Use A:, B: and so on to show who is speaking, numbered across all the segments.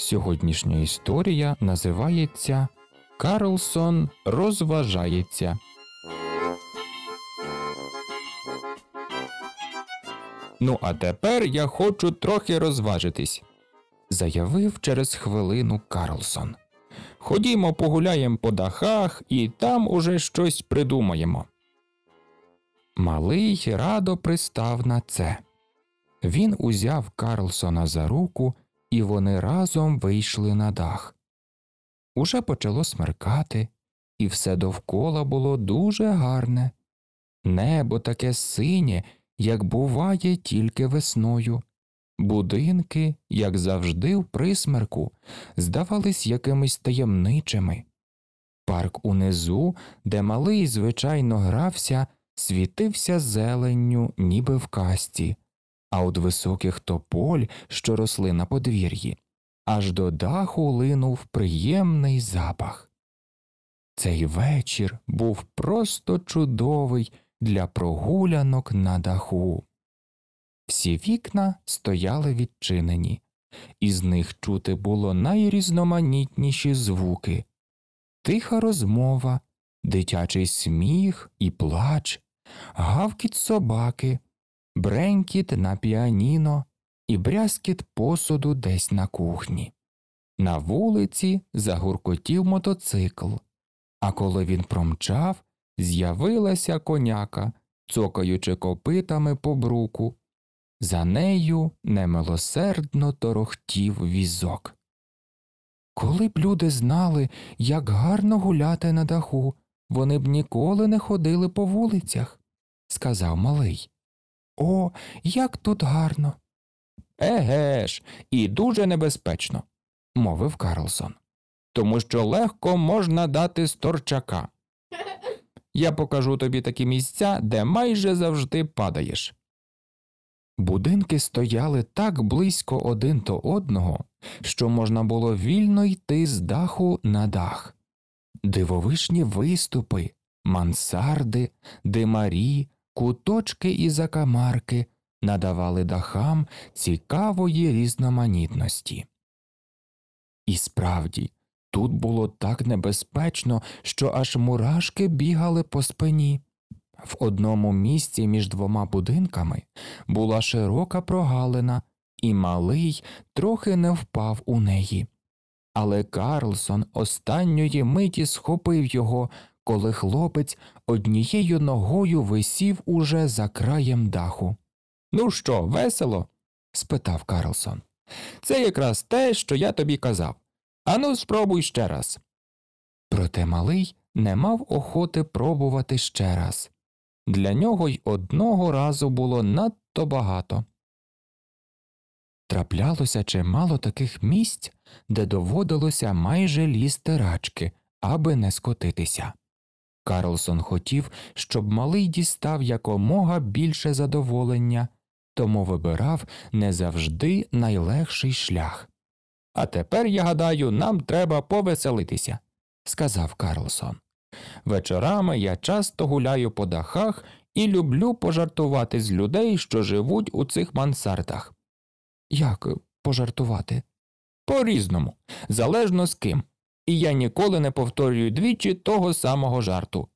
A: Сьогоднішня історія називається Карлсон розважається. Ну, а тепер я хочу трохи розважитись, заявив через хвилину Карлсон. Ходімо, погуляємо по дахах і там уже щось придумаємо. Малий радо пристав на це. Він узяв Карлсона за руку і вони разом вийшли на дах. Уже почало смеркати, і все довкола було дуже гарне. Небо таке синє, як буває тільки весною. Будинки, як завжди, в присмерку, здавались якимись таємничими. Парк унизу, де малий звичайно грався, світився зеленню, ніби в касті а од високих тополь, що росли на подвір'ї, аж до даху линув приємний запах. Цей вечір був просто чудовий для прогулянок на даху. Всі вікна стояли відчинені, із них чути було найрізноманітніші звуки, тиха розмова, дитячий сміх і плач, гавкіт собаки, бренькіт на піаніно і брязкіт посуду десь на кухні. На вулиці загуркотів мотоцикл, а коли він промчав, з'явилася коняка, цокаючи копитами по бруку. За нею немилосердно торохтів візок. Коли б люди знали, як гарно гуляти на даху, вони б ніколи не ходили по вулицях, сказав малий. О, як тут гарно. Еге ж, і дуже небезпечно, мовив Карлсон. Тому що легко можна дати сторчака. Я покажу тобі такі місця, де майже завжди падаєш. Будинки стояли так близько один до одного, що можна було вільно йти з даху на дах, дивовишні виступи, мансарди, димарі, куточки і закамарки надавали дахам цікавої різноманітності. І справді, тут було так небезпечно, що аж мурашки бігали по спині. В одному місці між двома будинками була широка прогалина, і малий трохи не впав у неї. Але Карлсон останньої миті схопив його, коли хлопець однією ногою висів уже за краєм даху. Ну що, весело? спитав Карлсон. Це якраз те, що я тобі казав. Ану, спробуй ще раз. Проте малий не мав охоти пробувати ще раз. Для нього й одного разу було надто багато. Траплялося чимало таких місць, де доводилося майже лізти рачки, аби не скотитися. Карлсон хотів, щоб малий дістав якомога більше задоволення, тому вибирав не завжди найлегший шлях. А тепер, я гадаю, нам треба повеселитися, сказав Карлсон. Вечорами я часто гуляю по дахах і люблю пожартувати з людей, що живуть у цих мансардах. Як пожартувати? По різному, залежно з ким і я ніколи не повторюю двічі того самого жарту.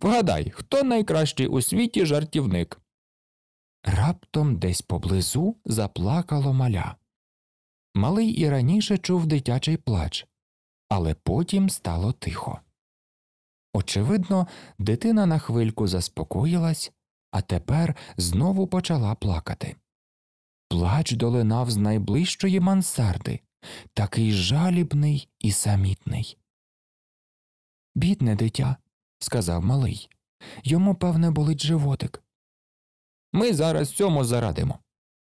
A: Вгадай, хто найкращий у світі жартівник. Раптом десь поблизу заплакало маля. Малий і раніше чув дитячий плач, але потім стало тихо. Очевидно, дитина на хвильку заспокоїлась, а тепер знову почала плакати. Плач долинав з найближчої мансарди, такий жалібний і самітний. Бідне дитя, сказав малий. Йому, певне, болить животик. Ми зараз цьому зарадимо,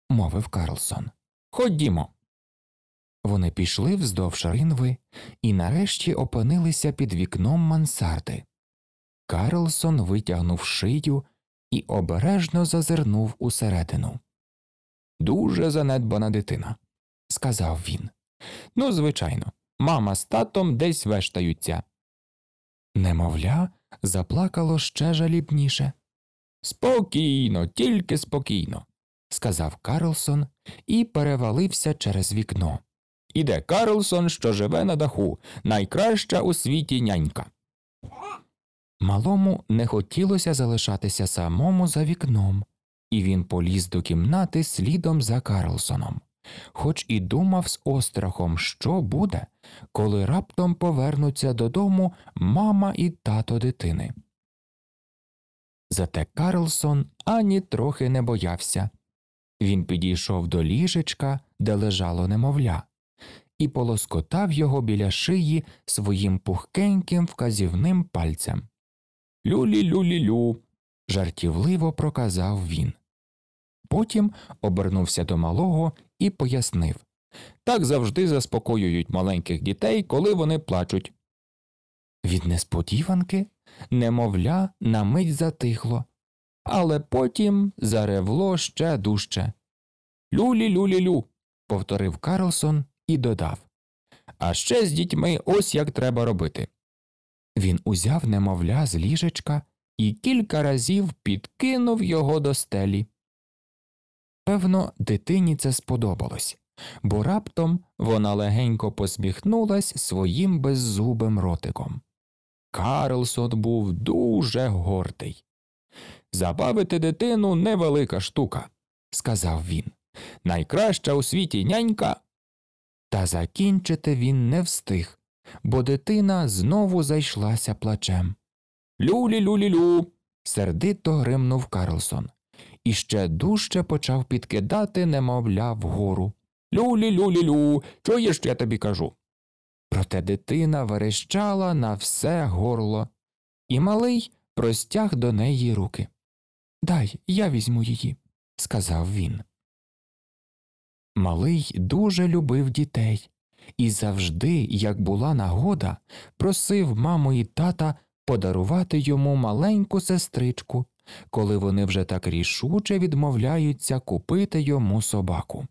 A: мовив Карлсон. Ходімо. Вони пішли вздовж ринви і нарешті опинилися під вікном мансарди. Карлсон витягнув шию і обережно зазирнув усередину. Дуже занедбана дитина, сказав він. Ну, звичайно, мама з татом десь вештаються. Немовля, заплакало ще жалібніше. Спокійно, тільки спокійно, сказав Карлсон і перевалився через вікно. Іде Карлсон, що живе на даху, найкраща у світі нянька. Малому не хотілося залишатися самому за вікном, і він поліз до кімнати слідом за Карлсоном хоч і думав з острахом, що буде, коли раптом повернуться додому мама і тато дитини. Зате Карлсон ані трохи не боявся. Він підійшов до ліжечка, де лежало немовля, і полоскотав його біля шиї своїм пухкеньким вказівним пальцем. Люлі люлі лю. жартівливо проказав він. Потім обернувся до малого і пояснив так завжди заспокоюють маленьких дітей, коли вони плачуть. Від несподіванки немовля на мить затихло, але потім заревло ще дужче. Люлі люлі лю. повторив Карлсон і додав. А ще з дітьми ось як треба робити. Він узяв немовля з ліжечка і кілька разів підкинув його до стелі. Певно, дитині це сподобалось, бо раптом вона легенько посміхнулась своїм беззубим ротиком. Карлсон був дуже гордий. Забавити дитину невелика штука, сказав він. Найкраща у світі нянька. Та закінчити він не встиг, бо дитина знову зайшлася плачем. Люлі люлі лю. сердито гримнув Карлсон і ще дужче почав підкидати немовля вгору. Люлі люлі лю, чуєш, я тобі кажу. Проте дитина верещала на все горло, і малий простяг до неї руки. Дай я візьму її, сказав він. Малий дуже любив дітей і завжди, як була нагода, просив маму і тата подарувати йому маленьку сестричку, коли вони вже так рішуче відмовляються купити йому собаку.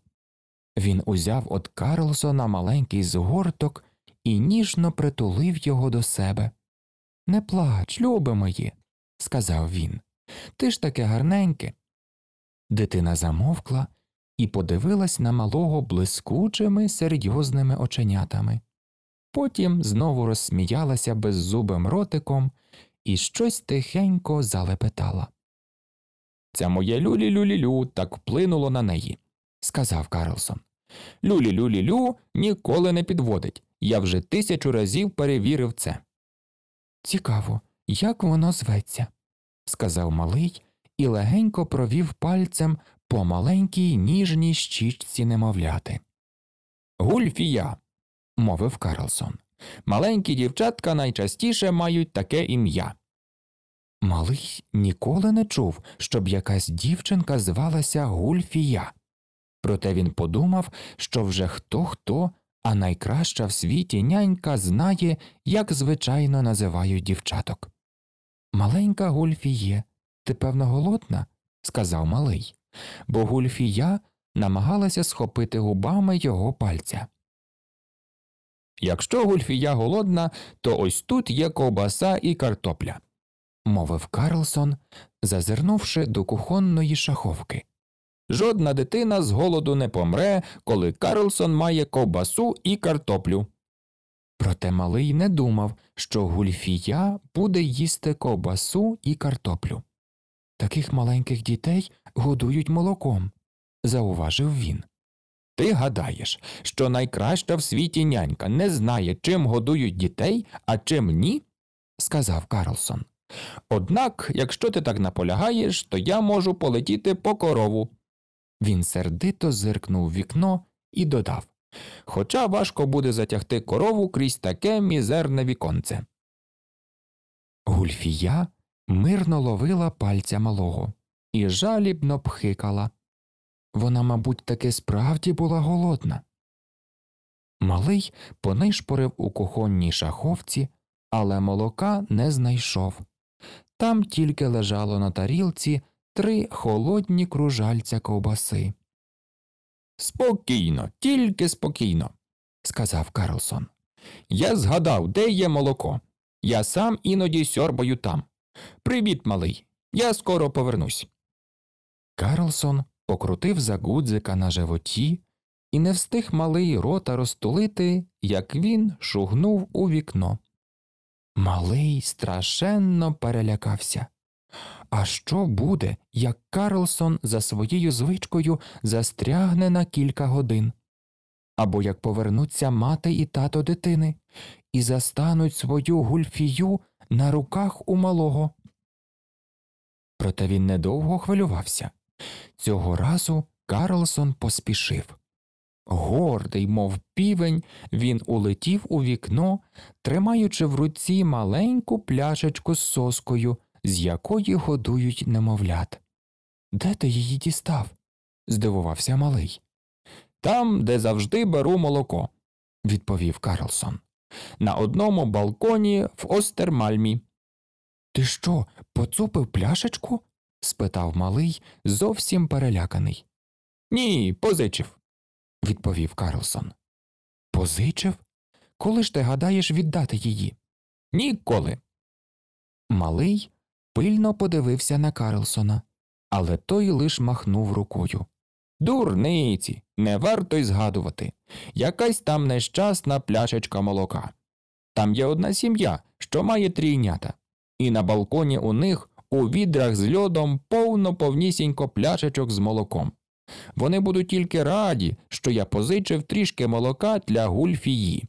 A: Він узяв от Карлсона маленький згорток і ніжно притулив його до себе. Не плач, люби мої, сказав він. Ти ж таке гарненьке. Дитина замовкла і подивилась на малого блискучими серйозними оченятами. Потім знову розсміялася беззубим ротиком і щось тихенько залепетала. Це моє люлі люлі лю так вплинуло на неї, сказав Карлсон. Люлі люлі лю ніколи не підводить. Я вже тисячу разів перевірив це. Цікаво, як воно зветься, сказав малий і легенько провів пальцем по маленькій ніжній щічці немовляти. Гульфія, мовив Карлсон. Маленькі дівчатка найчастіше мають таке ім'я. Малий ніколи не чув, щоб якась дівчинка звалася Гульфія. Проте він подумав, що вже хто хто, а найкраща в світі нянька знає, як звичайно називають дівчаток. Маленька Гульфіє, ти, певно, голодна? сказав малий, бо Гульфія намагалася схопити губами його пальця. Якщо Гульфія голодна, то ось тут є ковбаса і картопля, мовив Карлсон, зазирнувши до кухонної шаховки. Жодна дитина з голоду не помре, коли Карлсон має ковбасу і картоплю. Проте малий не думав, що гульфія буде їсти ковбасу і картоплю. Таких маленьких дітей годують молоком, зауважив він. Ти гадаєш, що найкраща в світі нянька не знає, чим годують дітей, а чим ні? сказав Карлсон. Однак, якщо ти так наполягаєш, то я можу полетіти по корову. Він сердито зиркнув вікно і додав Хоча важко буде затягти корову крізь таке мізерне віконце. Гульфія мирно ловила пальця малого і жалібно пхикала. Вона, мабуть, таки справді була голодна. Малий понишпорив у кухонній шаховці, але молока не знайшов. Там тільки лежало на тарілці три холодні кружальця ковбаси. Спокійно, тільки спокійно, сказав Карлсон. Я згадав, де є молоко. Я сам іноді сьорбаю там. Привіт, малий. Я скоро повернусь. Карлсон покрутив за гудзика на животі і не встиг малий рота розтулити, як він шугнув у вікно. Малий страшенно перелякався. А що буде, як Карлсон за своєю звичкою застрягне на кілька годин? Або як повернуться мати і тато дитини і застануть свою гульфію на руках у малого? Проте він недовго хвилювався. Цього разу Карлсон поспішив. Гордий, мов півень, він улетів у вікно, тримаючи в руці маленьку пляшечку з соскою, з якої годують немовлят. Де ти її дістав? здивувався малий. Там, де завжди беру молоко, відповів Карлсон. На одному балконі в Остермальмі. Ти що, поцупив пляшечку? спитав малий, зовсім переляканий. Ні, позичив, відповів Карлсон. Позичив? Коли ж ти гадаєш віддати її? Ніколи. Малий пильно подивився на Карлсона, але той лиш махнув рукою. Дурниці, не варто й згадувати. Якась там нещасна пляшечка молока. Там є одна сім'я, що має трійнята, і на балконі у них у відрах з льодом повно повнісінько пляшечок з молоком. Вони будуть тільки раді, що я позичив трішки молока для гульфії.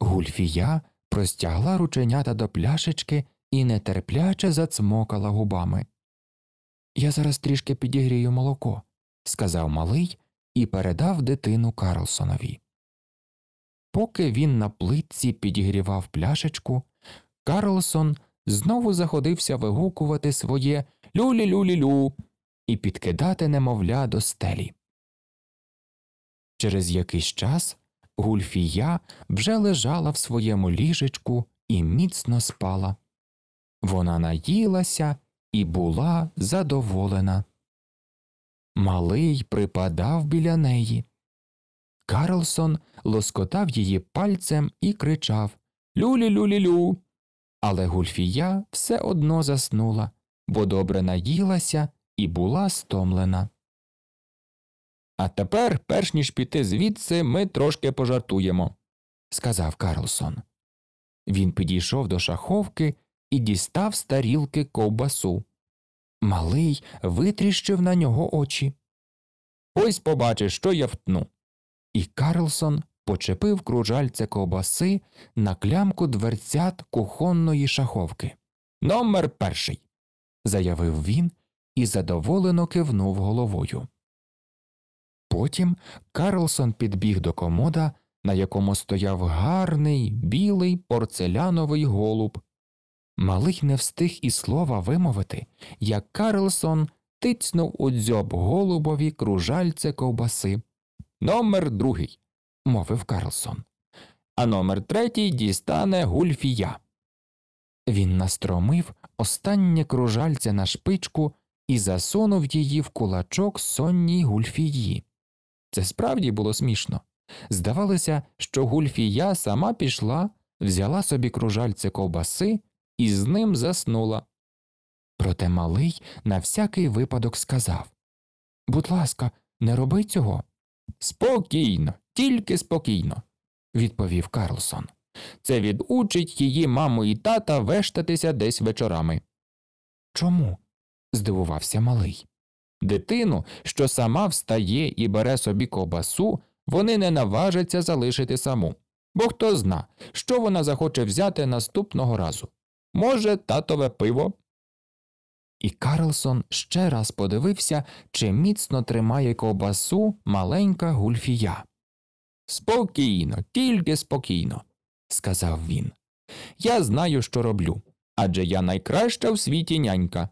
A: Гульфія простягла рученята до пляшечки і нетерпляче зацмокала губами. Я зараз трішки підігрію молоко, сказав малий і передав дитину Карлсонові. Поки він на плитці підігрівав пляшечку, Карлсон знову заходився вигукувати своє люлі-люлі-лю і підкидати немовля до стелі. Через якийсь час гульфія вже лежала в своєму ліжечку і міцно спала. Вона наїлася і була задоволена. Малий припадав біля неї. Карлсон лоскотав її пальцем і кричав Люлі-люлі-лю але Гульфія все одно заснула, бо добре наїлася і була стомлена. А тепер, перш ніж піти звідси, ми трошки пожартуємо, сказав Карлсон. Він підійшов до шаховки і дістав з тарілки ковбасу. Малий витріщив на нього очі. Ось побачиш, що я втну. І Карлсон почепив кружальце ковбаси на клямку дверцят кухонної шаховки. Номер перший. заявив він і задоволено кивнув головою. Потім Карлсон підбіг до комода, на якому стояв гарний білий порцеляновий голуб. Малих не встиг і слова вимовити, як Карлсон тицнув у дзьоб голубові кружальце ковбаси. Номер другий мовив Карлсон. А номер третій дістане гульфія. Він настромив останнє кружальце на шпичку і засунув її в кулачок сонній гульфії. Це справді було смішно. Здавалося, що гульфія сама пішла, взяла собі кружальце ковбаси і з ним заснула. Проте малий на всякий випадок сказав Будь ласка, не роби цього. Спокійно, тільки спокійно, відповів Карлсон. Це відучить її маму і тата вештатися десь вечорами. Чому? здивувався малий. Дитину, що сама встає і бере собі кобасу, вони не наважаться залишити саму, бо хто зна, що вона захоче взяти наступного разу. Може, татове пиво. І Карлсон ще раз подивився, чи міцно тримає кобасу маленька гульфія. Спокійно, тільки спокійно, сказав він. Я знаю, що роблю, адже я найкраща в світі нянька.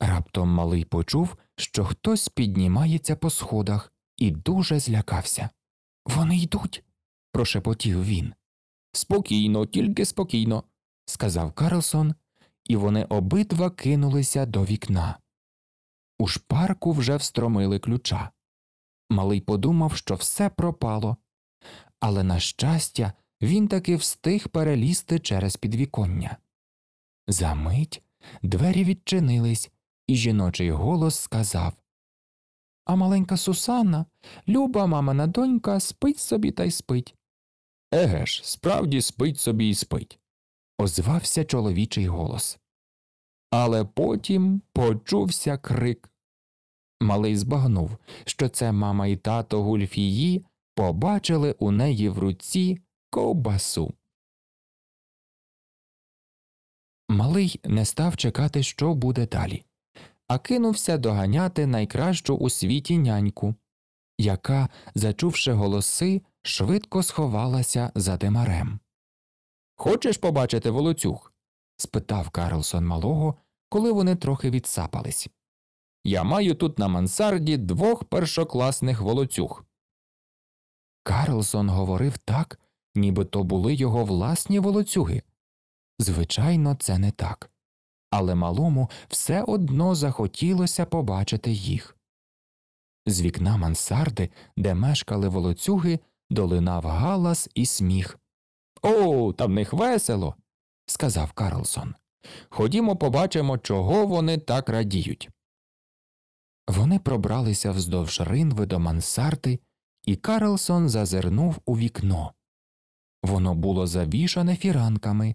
A: Раптом малий почув, що хтось піднімається по сходах і дуже злякався. Вони йдуть, прошепотів він. Спокійно, тільки спокійно, сказав Карлсон, і вони обидва кинулися до вікна. У шпарку вже встромили ключа. Малий подумав, що все пропало, але, на щастя, він таки встиг перелізти через підвіконня. Замить двері відчинились, і жіночий голос сказав А маленька Сусанна, люба мамина донька, спить собі та й спить. Еге ж, справді спить собі і спить, озвався чоловічий голос. Але потім почувся крик Малий збагнув, що це мама і тато гульфії побачили у неї в руці ковбасу. Малий не став чекати, що буде далі, а кинувся доганяти найкращу у світі няньку, яка, зачувши голоси, швидко сховалася за демарем. Хочеш побачити волоцюг? спитав Карлсон малого, коли вони трохи відсапались. Я маю тут на мансарді двох першокласних волоцюг. Карлсон говорив так, ніби то були його власні волоцюги. Звичайно, це не так. Але малому все одно захотілося побачити їх. З вікна мансарди, де мешкали волоцюги, долинав галас і сміх. О, там них весело, сказав Карлсон. Ходімо, побачимо, чого вони так радіють. Вони пробралися вздовж ринви до мансарти, і Карлсон зазирнув у вікно. Воно було завішане фіранками,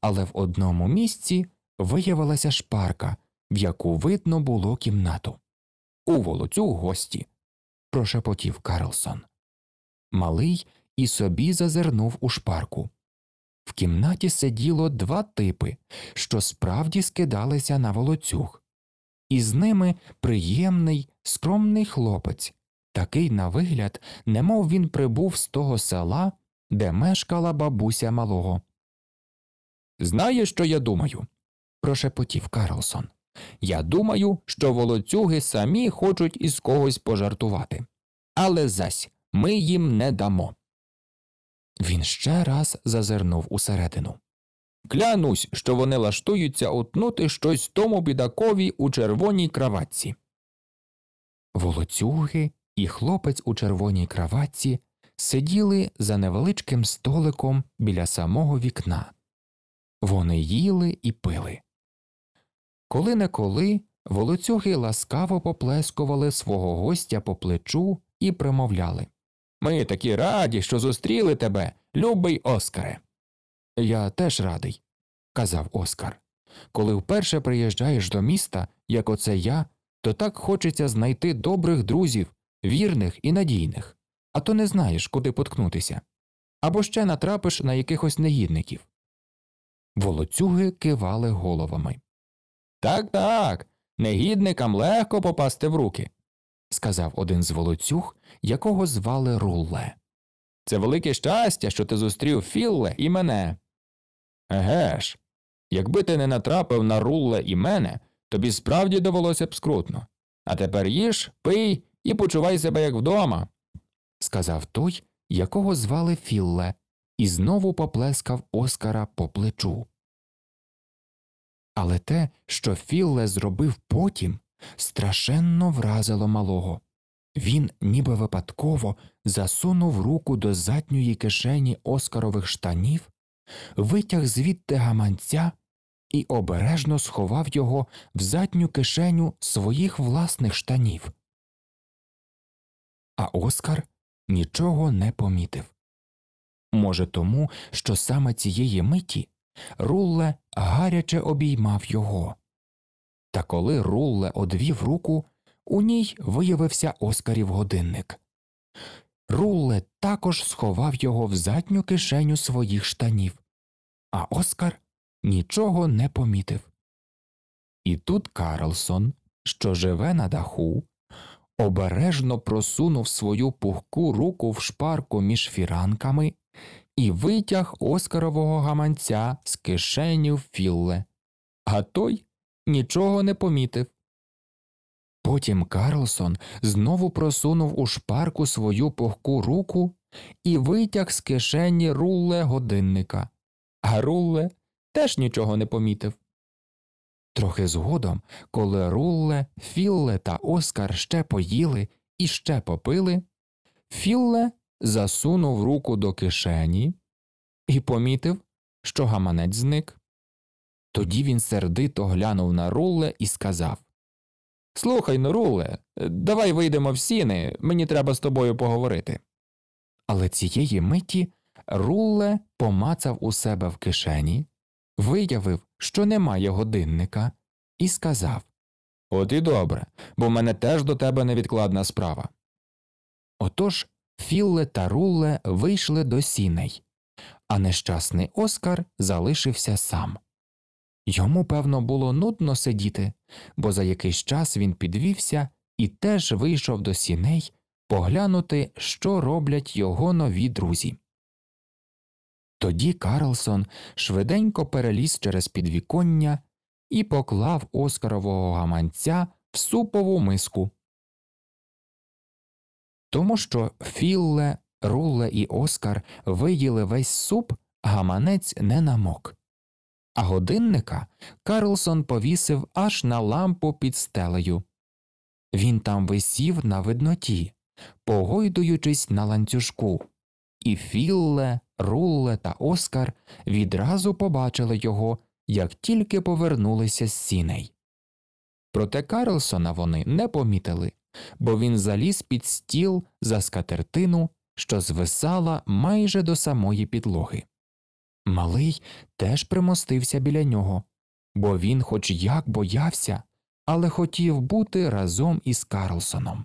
A: але в одному місці виявилася шпарка, в яку видно було кімнату. У волоцю гості. прошепотів Карлсон. Малий і собі зазирнув у шпарку. В кімнаті сиділо два типи, що справді скидалися на волоцюг і з ними приємний, скромний хлопець, такий на вигляд, немов він прибув з того села, де мешкала бабуся малого. Знаєш, що я думаю? прошепотів Карлсон. Я думаю, що волоцюги самі хочуть із когось пожартувати. Але зась ми їм не дамо. Він ще раз зазирнув усередину. Клянусь, що вони лаштуються утнути щось тому бідакові у червоній краватці. Волоцюги і хлопець у червоній краватці сиділи за невеличким столиком біля самого вікна. Вони їли і пили. Коли неколи волоцюги ласкаво поплескували свого гостя по плечу і примовляли Ми такі раді, що зустріли тебе, любий Оскаре. Я теж радий, казав Оскар. Коли вперше приїжджаєш до міста, як оце я, то так хочеться знайти добрих друзів, вірних і надійних, а то не знаєш, куди поткнутися, або ще натрапиш на якихось негідників. Волоцюги кивали головами. Так, так, негідникам легко попасти в руки, сказав один з волоцюг, якого звали Рулле. Це велике щастя, що ти зустрів Філле і мене. Еге ж, якби ти не натрапив на рулла і мене, тобі справді довелося б скрутно. А тепер їж, пий і почувай себе як вдома, сказав той, якого звали Філле, і знову поплескав Оскара по плечу. Але те, що Філле зробив потім, страшенно вразило малого. Він ніби випадково засунув руку до задньої кишені оскарових штанів витяг звідти гаманця і обережно сховав його в задню кишеню своїх власних штанів. А Оскар нічого не помітив. Може, тому, що саме цієї миті Рулле гаряче обіймав його. Та коли Рулле одвів руку, у ній виявився Оскарів годинник. Рулле також сховав його в задню кишеню своїх штанів, а Оскар нічого не помітив. І тут Карлсон, що живе на даху, обережно просунув свою пухку руку в шпарку між фіранками і витяг оскарового гаманця з кишеню Філле, а той нічого не помітив. Потім Карлсон знову просунув у шпарку свою пухку руку і витяг з кишені рулле годинника. А рулле теж нічого не помітив. Трохи згодом, коли Рулле, Філле та Оскар ще поїли і ще попили, Філле засунув руку до кишені і помітив, що гаманець зник. Тоді він сердито глянув на Рулле і сказав Слухай, Нуруле, давай вийдемо в сіни, мені треба з тобою поговорити. Але цієї миті Рулле помацав у себе в кишені, виявив, що немає годинника, і сказав От і добре, бо в мене теж до тебе невідкладна справа. Отож Філле та Руле вийшли до сіней, а нещасний Оскар залишився сам. Йому, певно, було нудно сидіти, бо за якийсь час він підвівся і теж вийшов до сіней поглянути, що роблять його нові друзі. Тоді Карлсон швиденько переліз через підвіконня і поклав оскарового гаманця в супову миску. Тому що Філле, Рулле і Оскар виїли весь суп, гаманець не намок а годинника Карлсон повісив аж на лампу під стелею. Він там висів на видноті, погойдуючись на ланцюжку, і Філле, Рулле та Оскар відразу побачили його, як тільки повернулися з сіней. Проте Карлсона вони не помітили, бо він заліз під стіл за скатертину, що звисала майже до самої підлоги. Малий теж примостився біля нього, бо він хоч як боявся, але хотів бути разом із Карлсоном.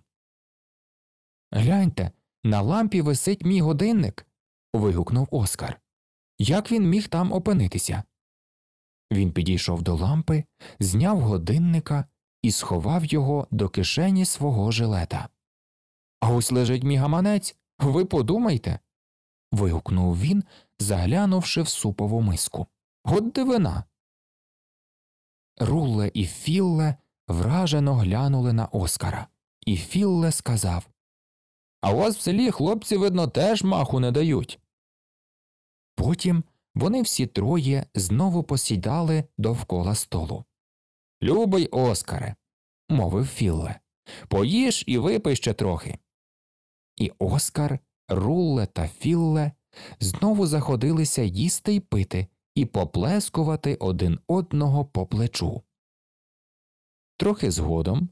A: Гляньте, на лампі висить мій годинник. вигукнув Оскар. Як він міг там опинитися? Він підійшов до лампи, зняв годинника і сховав його до кишені свого жилета. А ось лежить мій гаманець, ви подумайте вигукнув він, заглянувши в супову миску. От дивина. Рулле і Філле вражено глянули на Оскара, і Філле сказав А у вас в селі хлопці, видно, теж маху не дають. Потім вони всі троє знову посідали довкола столу. Любий Оскаре, мовив Філле, поїж і випий ще трохи. І Оскар Рулле та Філле знову заходилися їсти й пити і поплескувати один одного по плечу. Трохи згодом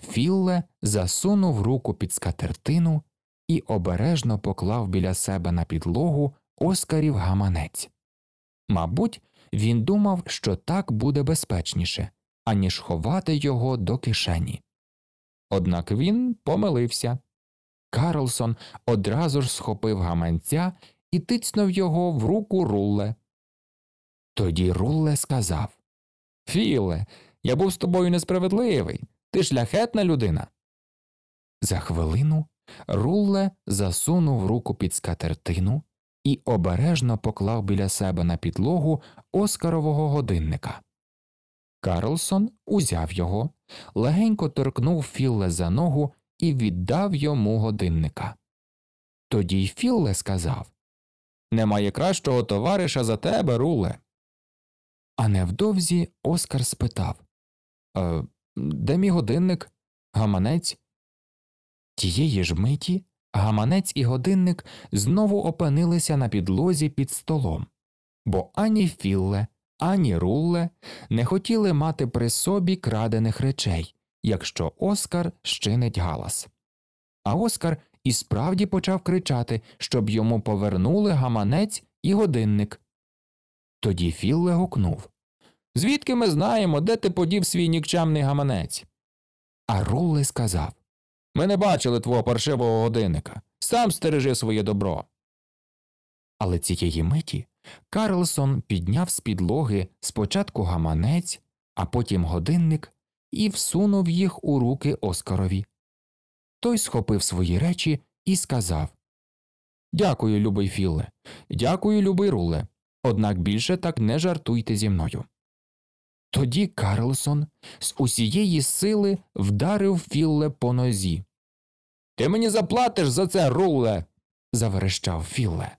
A: Філле засунув руку під скатертину і обережно поклав біля себе на підлогу оскарів гаманець. Мабуть, він думав, що так буде безпечніше, аніж ховати його до кишені. Однак він помилився. Карлсон одразу ж схопив гаманця і тицьнув його в руку Рулле. Тоді Рулле сказав Філе, я був з тобою несправедливий. Ти шляхетна людина. За хвилину Рулле засунув руку під скатертину і обережно поклав біля себе на підлогу оскарового годинника. Карлсон узяв його, легенько торкнув Філле за ногу і віддав йому годинника. Тоді й Філле сказав Немає кращого товариша за тебе, руле. А невдовзі Оскар спитав е, Де мій годинник? Гаманець? Тієї ж миті гаманець і годинник знову опинилися на підлозі під столом, бо ані Філле, ані Руле не хотіли мати при собі крадених речей, якщо Оскар щинить галас. А Оскар і справді почав кричати, щоб йому повернули гаманець і годинник. Тоді Філле гукнув Звідки ми знаємо, де ти подів свій нікчемний гаманець? А Рулли сказав Ми не бачили твого паршивого годинника. Сам стережи своє добро. Але цієї миті Карлсон підняв з підлоги спочатку гаманець, а потім годинник і всунув їх у руки Оскарові. Той схопив свої речі і сказав Дякую, любий Філе, дякую, любий руле. Однак більше так не жартуйте зі мною. Тоді Карлсон з усієї сили вдарив Філле по нозі. Ти мені заплатиш за це, руле. заверещав Філе.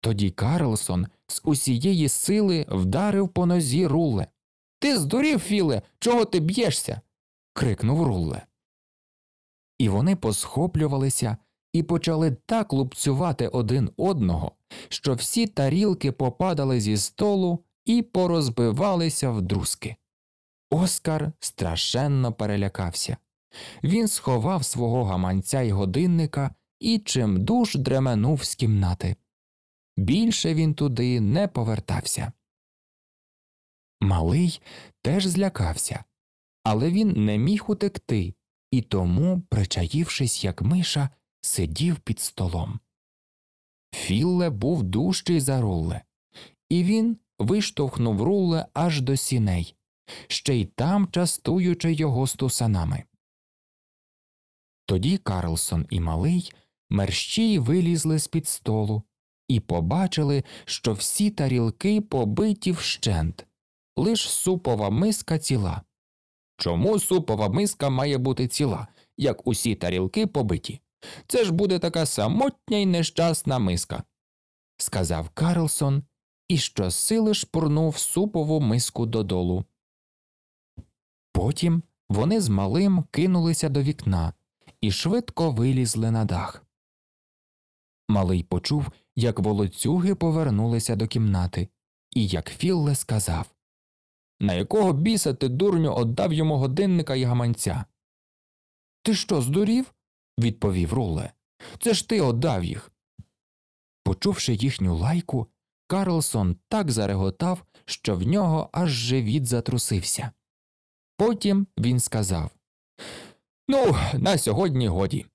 A: Тоді Карлсон з усієї сили вдарив по нозі руле. Ти здурів, Філе, чого ти б'єшся? крикнув Рулле. І вони посхоплювалися і почали так лупцювати один одного, що всі тарілки попадали зі столу і порозбивалися в друзки. Оскар страшенно перелякався. Він сховав свого гаманця й годинника і чимдуж дременув з кімнати. Більше він туди не повертався. Малий теж злякався, але він не міг утекти і тому, причаївшись, як миша, сидів під столом. Філле був дужчий за руле, і він виштовхнув руле аж до сіней, ще й там частуючи його стусанами. Тоді Карлсон і малий мерщій вилізли з під столу і побачили, що всі тарілки побиті вщент лиш супова миска ціла. Чому супова миска має бути ціла, як усі тарілки побиті? Це ж буде така самотня й нещасна миска, сказав Карлсон і щосили шпурнув супову миску додолу. Потім вони з малим кинулися до вікна і швидко вилізли на дах. Малий почув, як волоцюги повернулися до кімнати, і як Філле сказав на якого біса ти дурню отдав йому годинника і гаманця? Ти що, здурів? відповів Руле. Це ж ти отдав їх. Почувши їхню лайку, Карлсон так зареготав, що в нього аж живіт затрусився. Потім він сказав Ну, на сьогодні годі.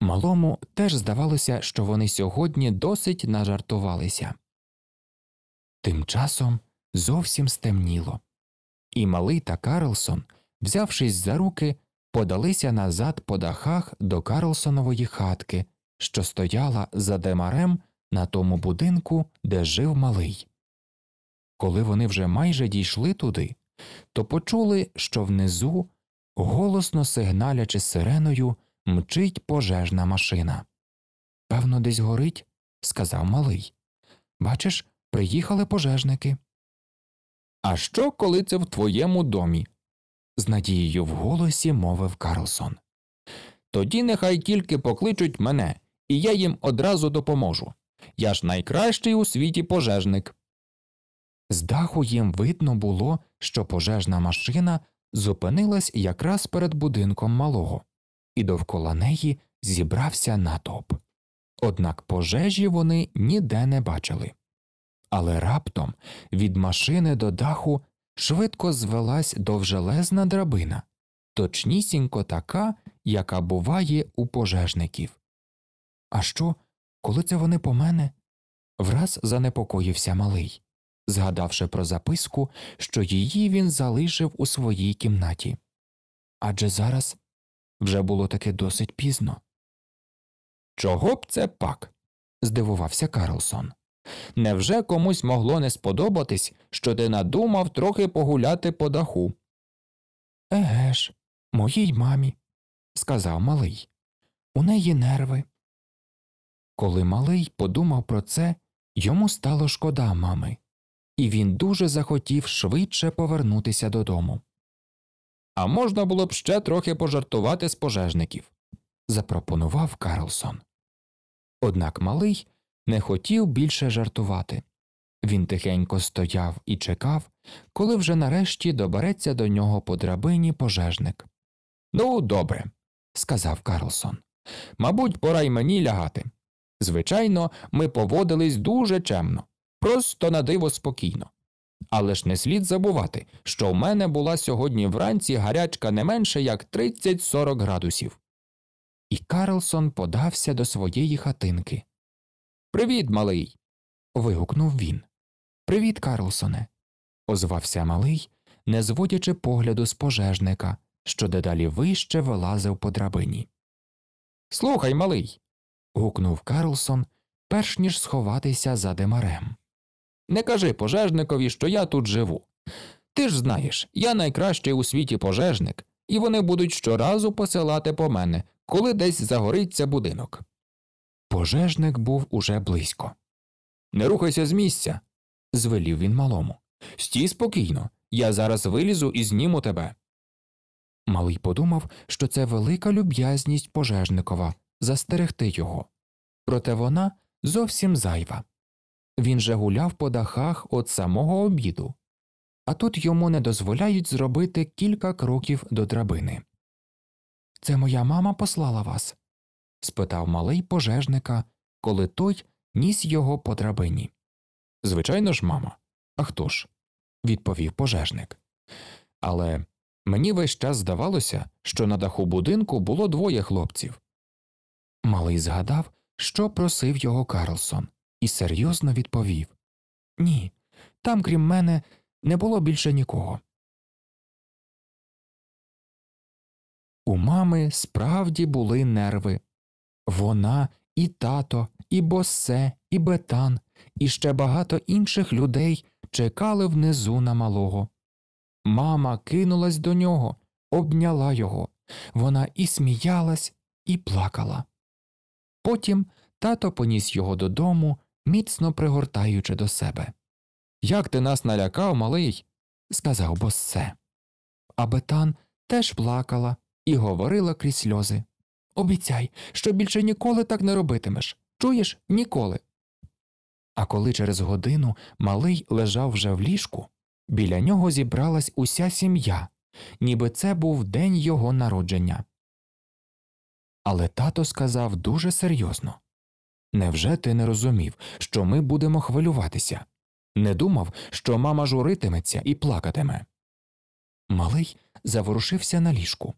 A: Малому теж здавалося, що вони сьогодні досить нажартувалися. Тим часом зовсім стемніло. І малий та Карлсон, взявшись за руки, подалися назад по дахах до Карлсонової хатки, що стояла за демарем на тому будинку, де жив малий. Коли вони вже майже дійшли туди, то почули, що внизу, голосно сигналячи сиреною, мчить пожежна машина. Певно, десь горить, сказав малий. Бачиш, приїхали пожежники. А що, коли це в твоєму домі? з надією в голосі мовив Карлсон. Тоді нехай тільки покличуть мене, і я їм одразу допоможу. Я ж найкращий у світі пожежник. З даху їм видно було, що пожежна машина зупинилась якраз перед будинком малого, і довкола неї зібрався натовп. Однак пожежі вони ніде не бачили але раптом від машини до даху швидко звелась довжелезна драбина, точнісінько така, яка буває у пожежників. А що, коли це вони по мене? Враз занепокоївся малий, згадавши про записку, що її він залишив у своїй кімнаті. Адже зараз вже було таки досить пізно. Чого б це пак? здивувався Карлсон невже комусь могло не сподобатись, що ти надумав трохи погуляти по даху? Еге ж, моїй мамі, сказав малий, у неї нерви. Коли малий подумав про це, йому стало шкода мами, і він дуже захотів швидше повернутися додому. А можна було б ще трохи пожартувати з пожежників, запропонував Карлсон. Однак малий не хотів більше жартувати. Він тихенько стояв і чекав, коли вже нарешті добереться до нього по драбині пожежник. Ну, добре, сказав Карлсон. Мабуть, пора й мені лягати. Звичайно, ми поводились дуже чемно, просто на диво спокійно. Але ж не слід забувати, що в мене була сьогодні вранці гарячка не менше як 30-40 градусів. І Карлсон подався до своєї хатинки, Привіт, малий. вигукнув він. Привіт, Карлсоне. озвався малий, не зводячи погляду з пожежника, що дедалі вище вилазив по драбині. Слухай, малий. гукнув Карлсон, перш ніж сховатися за демарем. Не кажи пожежникові, що я тут живу. Ти ж знаєш, я найкращий у світі пожежник, і вони будуть щоразу посилати по мене, коли десь загориться будинок. Пожежник був уже близько. Не рухайся з місця, звелів він малому. Стій спокійно, я зараз вилізу і зніму тебе. Малий подумав, що це велика люб'язність пожежникова застерегти його, проте вона зовсім зайва. Він же гуляв по дахах от самого обіду, а тут йому не дозволяють зробити кілька кроків до драбини. Це моя мама послала вас, спитав малий пожежника, коли той ніс його по драбині. Звичайно ж, мама. А хто ж? відповів пожежник. Але мені весь час здавалося, що на даху будинку було двоє хлопців. Малий згадав, що просив його Карлсон, і серйозно відповів Ні, там, крім мене, не було більше нікого. У мами справді були нерви вона і тато, і Боссе, і Бетан, і ще багато інших людей чекали внизу на малого. Мама кинулась до нього, обняла його. Вона і сміялась, і плакала. Потім тато поніс його додому, міцно пригортаючи до себе. Як ти нас налякав, малий? сказав Боссе. А Бетан теж плакала і говорила крізь сльози. Обіцяй, що більше ніколи так не робитимеш. Чуєш ніколи. А коли через годину малий лежав вже в ліжку, біля нього зібралась уся сім'я, ніби це був день його народження. Але тато сказав дуже серйозно Невже ти не розумів, що ми будемо хвилюватися? Не думав, що мама журитиметься і плакатиме. Малий заворушився на ліжку.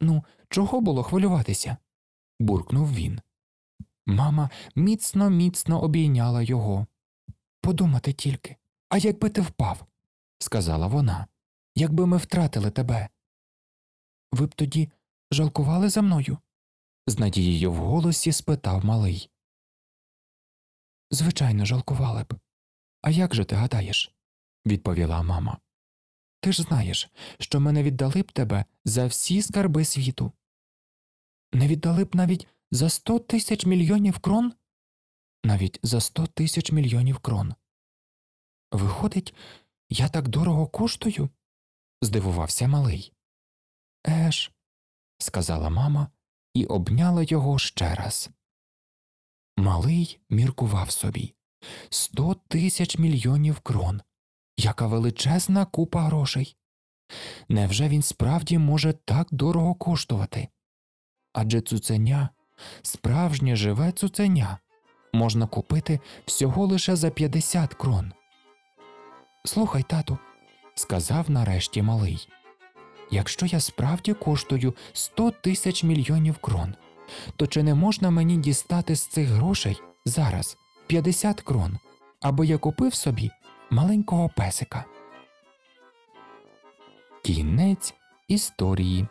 A: Ну, чого було хвилюватися? буркнув він. Мама міцно, міцно обійняла його. Подумати тільки, а якби ти впав, сказала вона, якби ми втратили тебе. Ви б тоді жалкували за мною? з надією в голосі спитав малий. Звичайно, жалкували б. А як же ти гадаєш? відповіла мама. Ти ж знаєш, що мене віддали б тебе за всі скарби світу. Не віддали б навіть за сто тисяч мільйонів крон? Навіть за сто тисяч мільйонів крон. Виходить, я так дорого коштую? здивувався малий. Еш, сказала мама і обняла його ще раз. Малий міркував собі сто тисяч мільйонів крон. Яка величезна купа грошей. Невже він справді може так дорого коштувати? Адже цуценя, справжнє живе цуценя, можна купити всього лише за 50 крон. Слухай, тату, сказав нарешті малий, якщо я справді коштую 100 тисяч мільйонів крон, то чи не можна мені дістати з цих грошей зараз 50 крон, аби я купив собі маленького песика. Кінець історії.